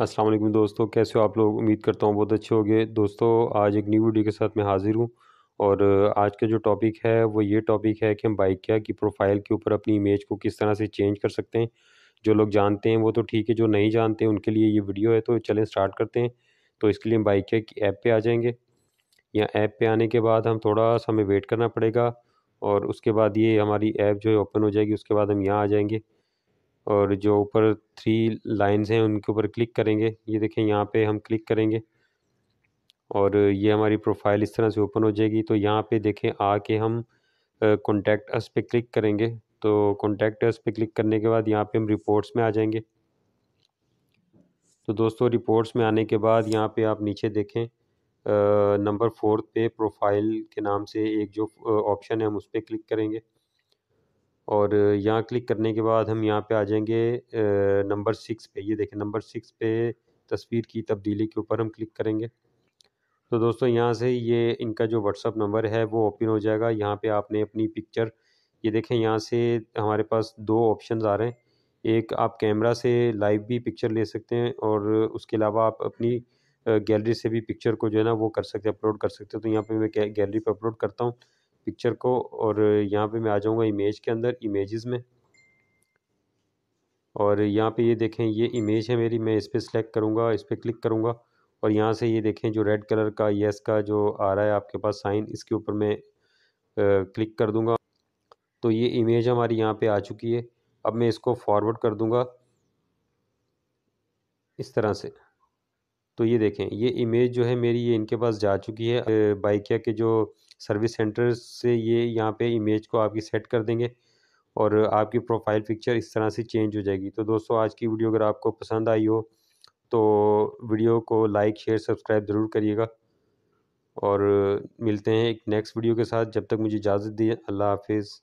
अस्सलाम वालेकुम दोस्तों कैसे हो आप लोग उम्मीद करता हूँ बहुत अच्छे होंगे दोस्तों आज एक न्यू वीडियो के साथ मैं हाज़िर हूँ और आज का जो टॉपिक है वो ये टॉपिक है कि हम बाइक क्या की प्रोफाइल के ऊपर अपनी इमेज को किस तरह से चेंज कर सकते हैं जो लोग जानते हैं वो तो ठीक है जो नहीं जानते हैं उनके लिए ये वीडियो है तो चलें स्टार्ट करते हैं तो इसके लिए हम बाइक क्या की ऐप पर आ जाएंगे या ऐप पर आने के बाद हम थोड़ा सा हमें वेट करना पड़ेगा और उसके बाद ये हमारी ऐप जो है ओपन हो जाएगी उसके बाद हम यहाँ आ जाएंगे और जो ऊपर थ्री लाइंस हैं उनके ऊपर क्लिक करेंगे ये देखें यहाँ पे हम क्लिक करेंगे और ये हमारी प्रोफाइल इस तरह से ओपन हो जाएगी तो यहाँ पे देखें आके हम कॉन्टैक्ट अस पे क्लिक करेंगे तो कॉन्टैक्ट अस पे क्लिक करने के बाद यहाँ पे हम रिपोर्ट्स में आ जाएंगे तो दोस्तों रिपोर्ट्स में आने के बाद यहाँ पर आप नीचे देखें नंबर फोर्थ पे प्रोफाइल के नाम से एक जो ऑप्शन है हम उस पर क्लिक करेंगे और यहाँ क्लिक करने के बाद हम यहाँ पे आ जाएंगे नंबर सिक्स पे ये देखें नंबर सिक्स पे तस्वीर की तब्दीली के ऊपर हम क्लिक करेंगे तो दोस्तों यहाँ से ये इनका जो व्हाट्सअप नंबर है वो ओपन हो जाएगा यहाँ पे आपने अपनी पिक्चर ये देखें यहाँ से हमारे पास दो ऑप्शन आ रहे हैं एक आप कैमरा से लाइव भी पिक्चर ले सकते हैं और उसके अलावा आप अपनी गैलरी से भी पिक्चर को जो है ना वो कर सकते हैं अपलोड कर सकते हैं तो यहाँ पे मैं गैलरी पर अपलोड करता हूँ पिक्चर को और यहाँ पे मैं आ जाऊँगा इमेज के अंदर इमेजेस में और यहाँ पे ये देखें ये इमेज है मेरी मैं इस पर सेलेक्ट करूँगा इस पर क्लिक करूँगा और यहाँ से ये देखें जो रेड कलर का येस का जो आ रहा है आपके पास साइन इसके ऊपर मैं क्लिक कर दूँगा तो ये इमेज हमारी यहाँ पर आ चुकी है अब मैं इसको फॉरवर्ड कर दूँगा इस तरह से तो ये देखें ये इमेज जो है मेरी ये इनके पास जा चुकी है बाइकिया के जो सर्विस सेंटर से ये यहाँ पे इमेज को आपकी सेट कर देंगे और आपकी प्रोफाइल पिक्चर इस तरह से चेंज हो जाएगी तो दोस्तों आज की वीडियो अगर आपको पसंद आई हो तो वीडियो को लाइक शेयर सब्सक्राइब ज़रूर करिएगा और मिलते हैं एक नेक्स्ट वीडियो के साथ जब तक मुझे इजाज़त दी अल्लाह हाफिज़